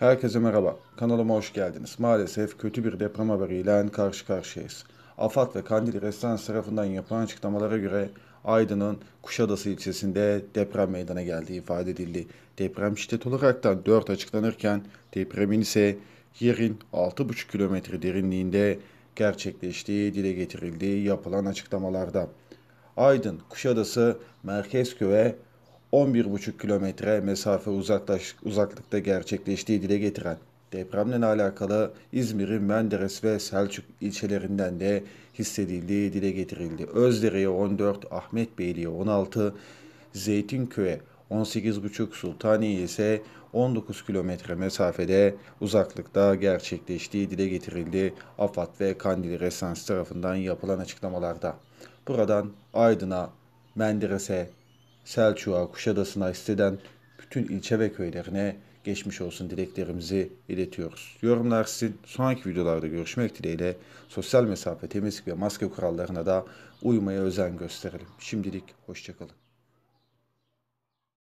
Herkese merhaba, kanalıma hoş geldiniz. Maalesef kötü bir deprem haberiyle karşı karşıyayız. AFAD ve Kandil Restans tarafından yapılan açıklamalara göre Aydın'ın Kuşadası ilçesinde deprem meydana geldiği ifade edildi. Deprem şiddet da 4 açıklanırken depremin ise yerin 6,5 kilometre derinliğinde gerçekleştiği dile getirildiği yapılan açıklamalarda. Aydın, Kuşadası, Merkezköy ve 11,5 kilometre mesafe uzaklaş, uzaklıkta gerçekleştiği dile getiren depremle alakalı İzmir'in Menderes ve Selçuk ilçelerinden de hissedildiği dile getirildi. Özdere'ye 14, Ahmetbeyli'ye 16, Zeytinköy'e 18,5 Sultaniye ise 19 kilometre mesafede uzaklıkta gerçekleştiği dile getirildi AFAD ve Kandil Resans tarafından yapılan açıklamalarda. Buradan Aydın'a, Menderes'e, Selçuk'a, Kuşadası'na, hisseden bütün ilçe ve köylerine geçmiş olsun dileklerimizi iletiyoruz. Yorumlar sizin. Sonraki videolarda görüşmek dileğiyle sosyal mesafe, temizlik ve maske kurallarına da uymaya özen gösterelim. Şimdilik hoşçakalın.